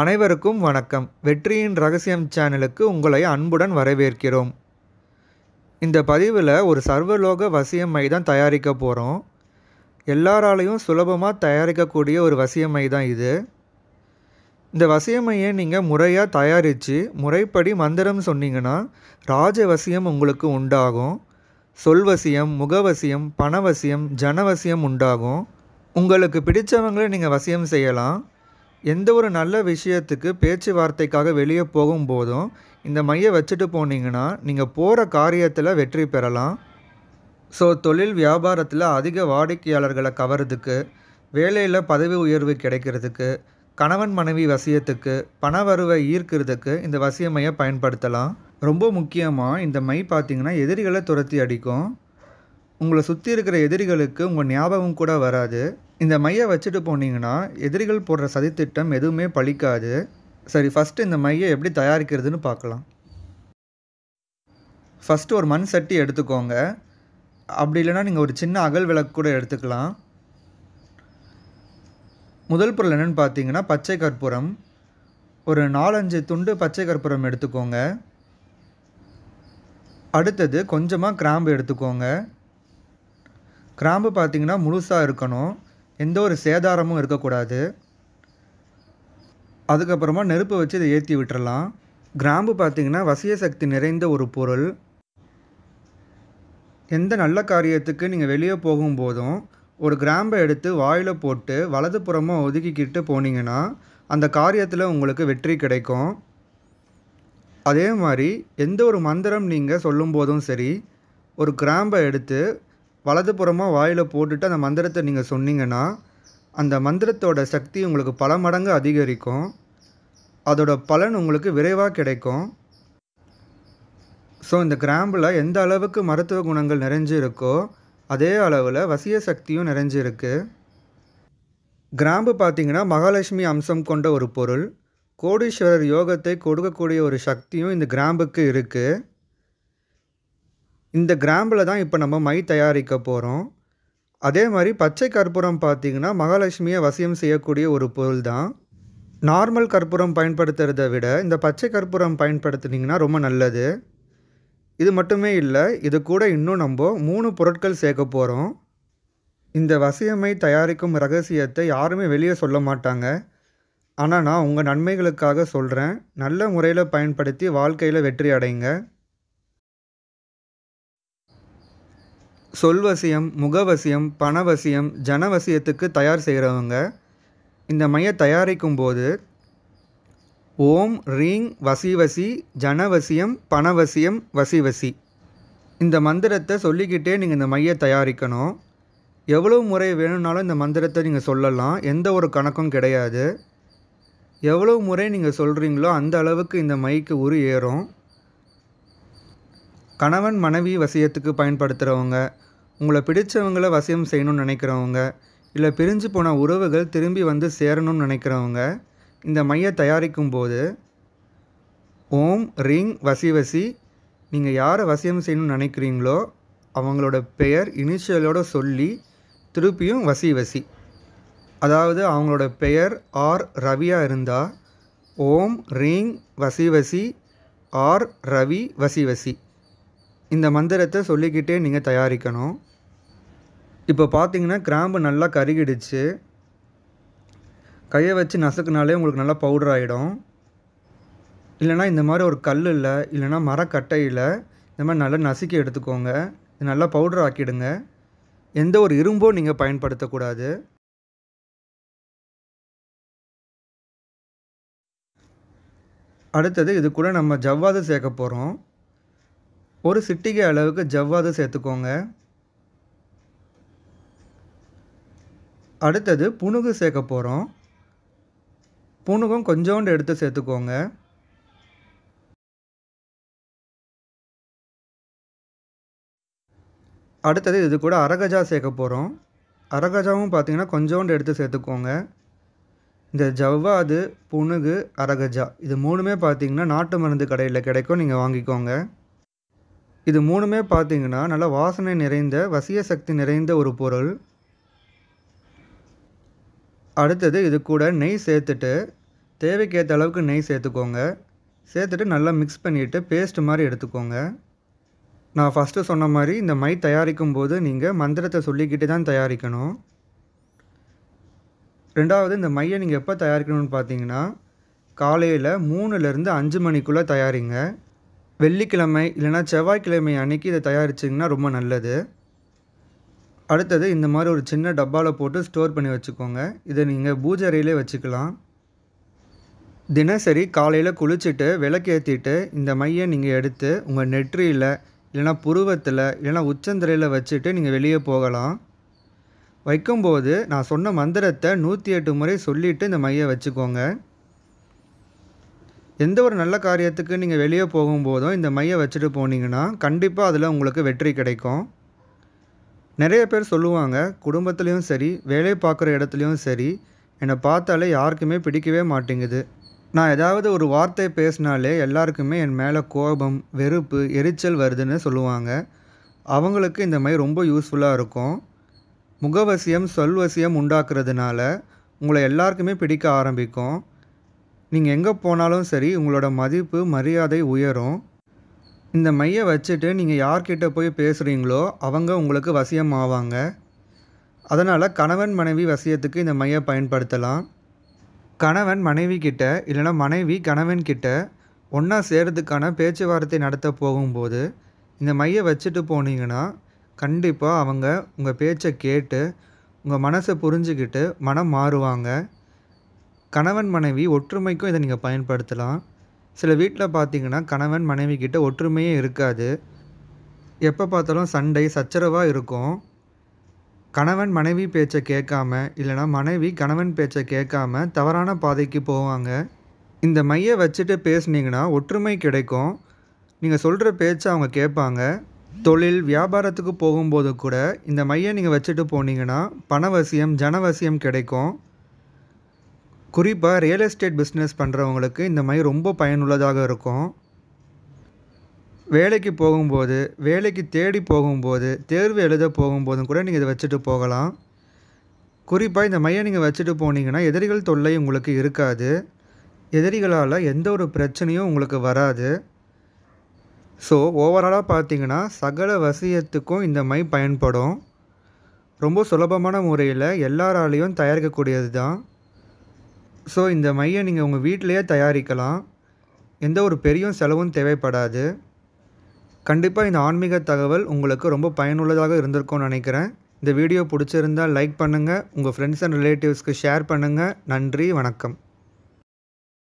அனைவருக்கும் வணக்கம் வெற்றியின் ரகசியம் சேனலுக்கு உங்களை அன்புடன் வரவேற்கிறோம் இந்த பதிவில் ஒரு சர்வலோக வசியம்மை தான் தயாரிக்க போகிறோம் எல்லாராலையும் சுலபமாக தயாரிக்கக்கூடிய ஒரு வசியம்மை தான் இது இந்த வசியம்மையை நீங்கள் முறையாக தயாரித்து முறைப்படி மந்திரம் சொன்னீங்கன்னா ராஜவசியம் உங்களுக்கு உண்டாகும் சொல்வசியம் முகவசியம் பணவசியம் ஜனவசியம் உண்டாகும் உங்களுக்கு பிடித்தவங்களை நீங்கள் வசியம் செய்யலாம் எந்த ஒரு நல்ல விஷயத்துக்கு பேச்சுவார்த்தைக்காக வெளியே போகும்போதும் இந்த மையை வச்சுட்டு போனீங்கன்னா நீங்கள் போகிற காரியத்தில் வெற்றி பெறலாம் ஸோ தொழில் வியாபாரத்தில் அதிக வாடிக்கையாளர்களை கவர்றதுக்கு வேலையில் பதவி உயர்வு கிடைக்கிறதுக்கு கணவன் மனைவி வசியத்துக்கு பண வருவை ஈர்க்கிறதுக்கு இந்த வசியமையை பயன்படுத்தலாம் ரொம்ப முக்கியமாக இந்த மை பார்த்திங்கன்னா எதிரிகளை துரத்தி அடிக்கும் உங்களை சுற்றி இருக்கிற எதிரிகளுக்கு உங்கள் ஞாபகம் கூட வராது இந்த மையை வச்சுட்டு போனீங்கன்னா எதிரிகள் போடுற சதித்திட்டம் எதுவுமே பழிக்காது சரி ஃபஸ்ட்டு இந்த மையை எப்படி தயாரிக்கிறதுன்னு பார்க்கலாம் ஃபஸ்ட்டு ஒரு மண் சட்டி எடுத்துக்கோங்க அப்படி இல்லைனா நீங்கள் ஒரு சின்ன அகல் விளக்கு கூட எடுத்துக்கலாம் முதல் பொருள் என்னென்னு பார்த்தீங்கன்னா பச்சை கற்பூரம் ஒரு நாலஞ்சு துண்டு பச்சை கற்பூரம் எடுத்துக்கோங்க அடுத்தது கொஞ்சமாக கிராம்பு எடுத்துக்கோங்க கிராம்பு பார்த்திங்கன்னா முழுசாக இருக்கணும் எந்த ஒரு சேதாரமும் இருக்கக்கூடாது அதுக்கப்புறமா நெருப்பு வச்சு இதை ஏற்றி விட்டுறலாம் கிராம்பு பார்த்திங்கன்னா வசிய சக்தி நிறைந்த ஒரு பொருள் எந்த நல்ல காரியத்துக்கு நீங்கள் வெளியே போகும்போதும் ஒரு கிராம்பை எடுத்து வாயில் போட்டு வலது புறமாக ஒதுக்கிக்கிட்டு போனீங்கன்னா அந்த காரியத்தில் உங்களுக்கு வெற்றி கிடைக்கும் அதே மாதிரி எந்த ஒரு மந்திரம் நீங்கள் சொல்லும்போதும் சரி ஒரு கிராம்பை எடுத்து வலதுபுறமாக வாயில் போட்டுட்டு அந்த மந்திரத்தை நீங்கள் சொன்னீங்கன்னா அந்த மந்திரத்தோட சக்தி உங்களுக்கு பல மடங்கு அதிகரிக்கும் அதோட பலன் உங்களுக்கு விரைவாக கிடைக்கும் ஸோ இந்த கிராம்பில் எந்த அளவுக்கு மருத்துவ குணங்கள் நிறைஞ்சு இருக்கோ அதே அளவில் வசிய சக்தியும் நிறைஞ்சிருக்கு கிராம்பு பார்த்திங்கன்னா மகாலட்சுமி அம்சம் கொண்ட ஒரு பொருள் கோடீஸ்வரர் யோகத்தை கொடுக்கக்கூடிய ஒரு சக்தியும் இந்த கிராம்புக்கு இருக்குது இந்த கிராம்பில் தான் இப்போ நம்ம மை தயாரிக்க போகிறோம் அதே மாதிரி பச்சை கற்பூரம் பார்த்திங்கன்னா மகாலட்சுமியை வசியம் செய்யக்கூடிய ஒரு பொருள் தான் நார்மல் கற்பூரம் பயன்படுத்துகிறத விட இந்த பச்சை கற்பூரம் பயன்படுத்துனீங்கன்னா ரொம்ப நல்லது இது மட்டுமே இல்லை இது கூட இன்னும் நம்ம மூணு பொருட்கள் சேர்க்க போகிறோம் இந்த வசியமை தயாரிக்கும் ரகசியத்தை யாருமே வெளியே சொல்ல மாட்டாங்க ஆனால் நான் உங்கள் நன்மைகளுக்காக சொல்கிறேன் நல்ல முறையில் பயன்படுத்தி வாழ்க்கையில் வெற்றி அடைங்க சொல்வசியம் முகவசியம் பணவசியம் ஜனவசியத்துக்கு தயார் செய்கிறவங்க இந்த மைய தயாரிக்கும் போது ஓம் ரீங் வசிவசி ஜனவசியம் பணவசியம் வசிவசி இந்த மந்திரத்தை சொல்லிக்கிட்டே நீங்கள் இந்த மைய தயாரிக்கணும் எவ்வளோ முறை வேணும்னாலும் இந்த மந்திரத்தை நீங்கள் சொல்லலாம் எந்த ஒரு கணக்கும் கிடையாது எவ்வளோ முறை நீங்கள் சொல்கிறீங்களோ அந்த அளவுக்கு இந்த மைக்கு உரு ஏறும் கணவன் மனைவி வசியத்துக்கு பயன்படுத்துகிறவங்க உங்களை பிடித்தவங்கள வசியம் செய்யணும்னு நினைக்கிறவங்க இல்லை பிரிஞ்சு போன உறவுகள் திரும்பி வந்து சேரணும்னு நினைக்கிறவங்க இந்த மைய தயாரிக்கும் போது ஓம் ரிங் வசி வசி நீங்கள் யாரை வசியம் செய்யணும்னு நினைக்கிறீங்களோ அவங்களோட பெயர் இனிஷியலோட சொல்லி திருப்பியும் வசி வசி அதாவது அவங்களோட பெயர் ஆர் ரவியாக இருந்தால் ஓம் ரீங் வசி வசி ஆர் ரவி வசி வசி இந்த மந்திரத்தை சொல்லிக்கிட்டே நீங்கள் தயாரிக்கணும் இப்போ பார்த்தீங்கன்னா கிராம்பு நல்லா கருகிடுச்சு கையை வச்சு நசுக்குனாலே உங்களுக்கு நல்லா பவுடர் ஆகிடும் இல்லைனா இந்த மாதிரி ஒரு கல் இல்லை இல்லைனா மரக்கட்டையில் இந்த மாதிரி நல்லா நசுக்கி எடுத்துக்கோங்க நல்லா பவுடர் ஆக்கிடுங்க எந்த ஒரு இரும்போ நீங்கள் பயன்படுத்தக்கூடாது அடுத்தது இது கூட நம்ம ஜவ்வாது சேர்க்க போகிறோம் ஒரு சிட்டிகை அளவுக்கு ஜவ்வாது சேர்த்துக்கோங்க அடுத்தது புணுகு சேர்க்க போகிறோம் புணுகும் கொஞ்சோண்டு எடுத்து சேர்த்துக்கோங்க அடுத்தது இது கூட அரகஜா சேர்க்க போகிறோம் அரகஜாவும் பார்த்திங்கன்னா கொஞ்சோண்டு எடுத்து சேர்த்துக்கோங்க இந்த ஜவ்வாது புணுகு அரகஜா இது மூணுமே பார்த்திங்கன்னா நாட்டு மருந்து கடையில் கிடைக்கும் நீங்கள் வாங்கிக்கோங்க இது மூணுமே பார்த்தீங்கன்னா நல்லா வாசனை நிறைந்த வசிய சக்தி நிறைந்த ஒரு பொருள் அடுத்தது இது கூட நெய் சேர்த்துட்டு தேவைக்கேற்ற அளவுக்கு நெய் சேர்த்துக்கோங்க சேர்த்துட்டு நல்லா மிக்ஸ் பண்ணிவிட்டு பேஸ்ட் மாதிரி எடுத்துக்கோங்க நான் ஃபஸ்ட்டு சொன்ன மாதிரி இந்த மை தயாரிக்கும் போது நீங்கள் மந்திரத்தை சொல்லிக்கிட்டு தான் தயாரிக்கணும் ரெண்டாவது இந்த மையை நீங்கள் எப்போ தயாரிக்கணும்னு பார்த்தீங்கன்னா காலையில் மூணுலேருந்து அஞ்சு மணிக்குள்ளே தயாரிங்க வெள்ளிக்கிழமை இல்லைனா செவ்வாய்க்கிழமை அன்னைக்கு இதை தயாரிச்சிங்கன்னா ரொம்ப நல்லது அடுத்தது இந்த மாதிரி ஒரு சின்ன டப்பாவில் போட்டு ஸ்டோர் பண்ணி வச்சுக்கோங்க இதை நீங்கள் பூஜை அறையிலே வச்சுக்கலாம் தினசரி காலையில் குளிச்சுட்டு விளக்கேற்றிட்டு இந்த மையை நீங்கள் எடுத்து உங்கள் நெற்றியில் இல்லைனா புருவத்தில் இல்லைனா உச்சந்திரையில் வச்சுட்டு நீங்கள் வெளியே போகலாம் வைக்கும்போது நான் சொன்ன மந்திரத்தை நூற்றி எட்டு முறை சொல்லிவிட்டு இந்த மையை வச்சுக்கோங்க எந்த ஒரு நல்ல காரியத்துக்கு நீங்கள் வெளியே போகும்போதும் இந்த மையை வச்சுட்டு போனீங்கன்னா கண்டிப்பாக அதில் உங்களுக்கு வெற்றி கிடைக்கும் நிறைய பேர் சொல்லுவாங்க குடும்பத்துலேயும் சரி வேலை பார்க்குற இடத்துலையும் சரி என்னை பார்த்தாலே யாருக்குமே பிடிக்கவே மாட்டேங்குது நான் ஏதாவது ஒரு வார்த்தை பேசினாலே எல்லாருக்குமே என் மேலே கோபம் வெறுப்பு எரிச்சல் வருதுன்னு சொல்லுவாங்க அவங்களுக்கு இந்த மை ரொம்ப யூஸ்ஃபுல்லாக இருக்கும் முகவசியம் சொல்வசியம் உண்டாக்குறதுனால உங்களை எல்லாருக்குமே பிடிக்க ஆரம்பிக்கும் நீங்கள் எங்கே போனாலும் சரி உங்களோட மதிப்பு மரியாதை உயரும் இந்த மையை வச்சுட்டு நீங்கள் யார்கிட்ட போய் பேசுகிறீங்களோ அவங்க உங்களுக்கு வசியம் ஆவாங்க அதனால் கணவன் மனைவி வசியத்துக்கு இந்த மையை பயன்படுத்தலாம் கணவன் மனைவி கிட்ட இல்லைனா மனைவி கணவன் கிட்ட ஒன்றா சேர்றதுக்கான பேச்சுவார்த்தை நடத்த போகும்போது இந்த மையை வச்சுட்டு போனீங்கன்னா கண்டிப்பாக அவங்க உங்கள் பேச்சை கேட்டு உங்கள் மனசை புரிஞ்சுக்கிட்டு மனம் மாறுவாங்க கணவன் மனைவி ஒற்றுமைக்கும் இதை நீங்கள் பயன்படுத்தலாம் சில வீட்டில் பார்த்தீங்கன்னா கணவன் மனைவி கிட்ட ஒற்றுமையே இருக்காது எப்போ பார்த்தாலும் சண்டை சச்சரவாக இருக்கும் கணவன் மனைவி பேச்சை கேட்காம இல்லைனா மனைவி கணவன் பேச்சை கேட்காம தவறான பாதைக்கு போவாங்க இந்த மையை வச்சுட்டு பேசுனீங்கன்னா ஒற்றுமை கிடைக்கும் நீங்கள் சொல்கிற பேச்சை அவங்க கேட்பாங்க தொழில் வியாபாரத்துக்கு போகும்போது கூட இந்த மையை நீங்கள் வச்சுட்டு போனீங்கன்னா பணவசியம் ஜனவசியம் கிடைக்கும் குறிப்பாக ரியல் எஸ்டேட் பிஸ்னஸ் பண்ணுறவங்களுக்கு இந்த மாதிரி ரொம்ப பயனுள்ளதாக இருக்கும் வேலைக்கு போகும்போது வேலைக்கு தேடி போகும்போது தேர்வு எழுத போகும்போதும் கூட நீங்கள் இதை வச்சுட்டு போகலாம் குறிப்பாக இந்த மையம் நீங்கள் வச்சுட்டு போனீங்கன்னா எதிரிகள் தொல்லை உங்களுக்கு இருக்காது எதிரிகளால் எந்த ஒரு பிரச்சனையும் உங்களுக்கு வராது ஸோ ஓவராலாக பார்த்தீங்கன்னா சகல வசியத்துக்கும் இந்த மை பயன்படும் ரொம்ப சுலபமான முறையில் எல்லாராலேயும் தயாரிக்கக்கூடியது தான் ஸோ இந்த மையை நீங்கள் உங்கள் வீட்டிலையே தயாரிக்கலாம் எந்த ஒரு பெரிய செலவும் தேவைப்படாது கண்டிப்பாக இந்த ஆன்மீக தகவல் உங்களுக்கு ரொம்ப பயனுள்ளதாக இருந்திருக்கும்னு நினைக்கிறேன் இந்த வீடியோ பிடிச்சிருந்தால் லைக் பண்ணுங்கள் உங்கள் ஃப்ரெண்ட்ஸ் அண்ட் ரிலேட்டிவ்ஸ்க்கு ஷேர் பண்ணுங்கள் நன்றி வணக்கம்